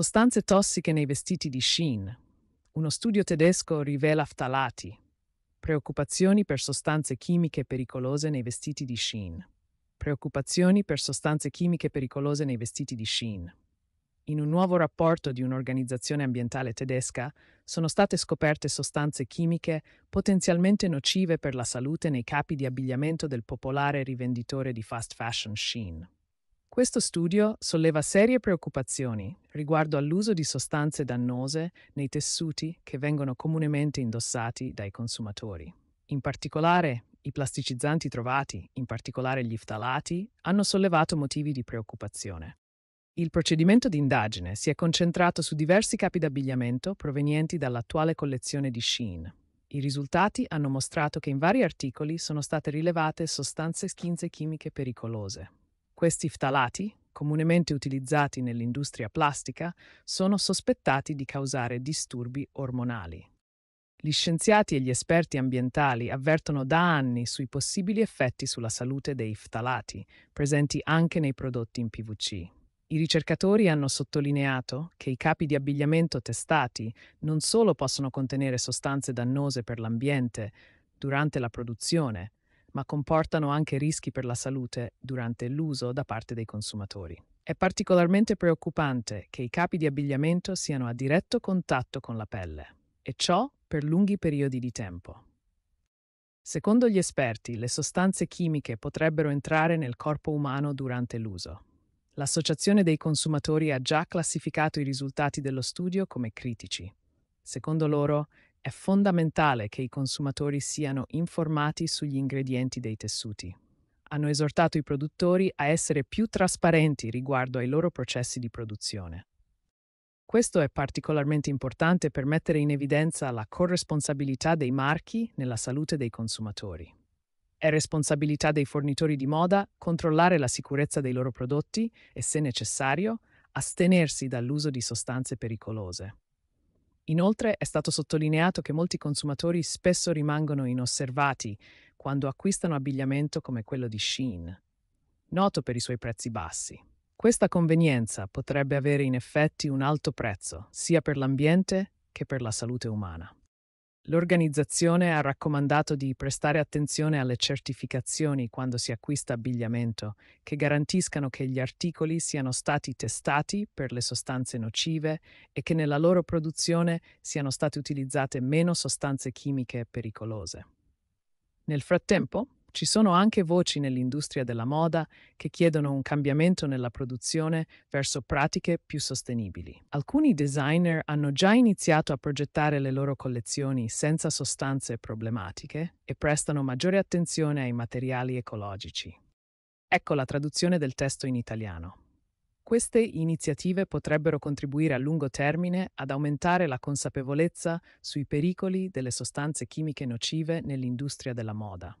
Sostanze tossiche nei vestiti di Sheen. Uno studio tedesco rivela ftalati. Preoccupazioni per sostanze chimiche pericolose nei vestiti di Sheen. Preoccupazioni per sostanze chimiche pericolose nei vestiti di Sheen. In un nuovo rapporto di un'organizzazione ambientale tedesca sono state scoperte sostanze chimiche potenzialmente nocive per la salute nei capi di abbigliamento del popolare rivenditore di fast fashion Sheen. Questo studio solleva serie preoccupazioni riguardo all'uso di sostanze dannose nei tessuti che vengono comunemente indossati dai consumatori. In particolare, i plasticizzanti trovati, in particolare gli ftalati, hanno sollevato motivi di preoccupazione. Il procedimento di indagine si è concentrato su diversi capi d'abbigliamento provenienti dall'attuale collezione di Sheen. I risultati hanno mostrato che in vari articoli sono state rilevate sostanze schinze chimiche pericolose, questi ftalati, comunemente utilizzati nell'industria plastica, sono sospettati di causare disturbi ormonali. Gli scienziati e gli esperti ambientali avvertono da anni sui possibili effetti sulla salute dei ftalati, presenti anche nei prodotti in PVC. I ricercatori hanno sottolineato che i capi di abbigliamento testati non solo possono contenere sostanze dannose per l'ambiente durante la produzione, ma comportano anche rischi per la salute durante l'uso da parte dei consumatori. È particolarmente preoccupante che i capi di abbigliamento siano a diretto contatto con la pelle, e ciò per lunghi periodi di tempo. Secondo gli esperti, le sostanze chimiche potrebbero entrare nel corpo umano durante l'uso. L'Associazione dei consumatori ha già classificato i risultati dello studio come critici. Secondo loro, è fondamentale che i consumatori siano informati sugli ingredienti dei tessuti. Hanno esortato i produttori a essere più trasparenti riguardo ai loro processi di produzione. Questo è particolarmente importante per mettere in evidenza la corresponsabilità dei marchi nella salute dei consumatori. È responsabilità dei fornitori di moda controllare la sicurezza dei loro prodotti e, se necessario, astenersi dall'uso di sostanze pericolose. Inoltre è stato sottolineato che molti consumatori spesso rimangono inosservati quando acquistano abbigliamento come quello di Shein, noto per i suoi prezzi bassi. Questa convenienza potrebbe avere in effetti un alto prezzo, sia per l'ambiente che per la salute umana. L'organizzazione ha raccomandato di prestare attenzione alle certificazioni quando si acquista abbigliamento, che garantiscano che gli articoli siano stati testati per le sostanze nocive e che nella loro produzione siano state utilizzate meno sostanze chimiche pericolose. Nel frattempo, ci sono anche voci nell'industria della moda che chiedono un cambiamento nella produzione verso pratiche più sostenibili. Alcuni designer hanno già iniziato a progettare le loro collezioni senza sostanze problematiche e prestano maggiore attenzione ai materiali ecologici. Ecco la traduzione del testo in italiano. Queste iniziative potrebbero contribuire a lungo termine ad aumentare la consapevolezza sui pericoli delle sostanze chimiche nocive nell'industria della moda.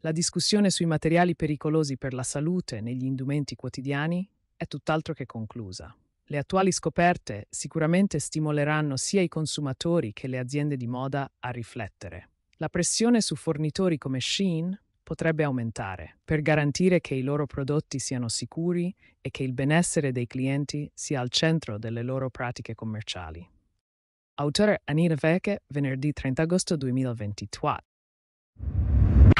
La discussione sui materiali pericolosi per la salute negli indumenti quotidiani è tutt'altro che conclusa. Le attuali scoperte sicuramente stimoleranno sia i consumatori che le aziende di moda a riflettere. La pressione su fornitori come Shein potrebbe aumentare per garantire che i loro prodotti siano sicuri e che il benessere dei clienti sia al centro delle loro pratiche commerciali. Autore Anira Veke, venerdì 30 agosto 2023.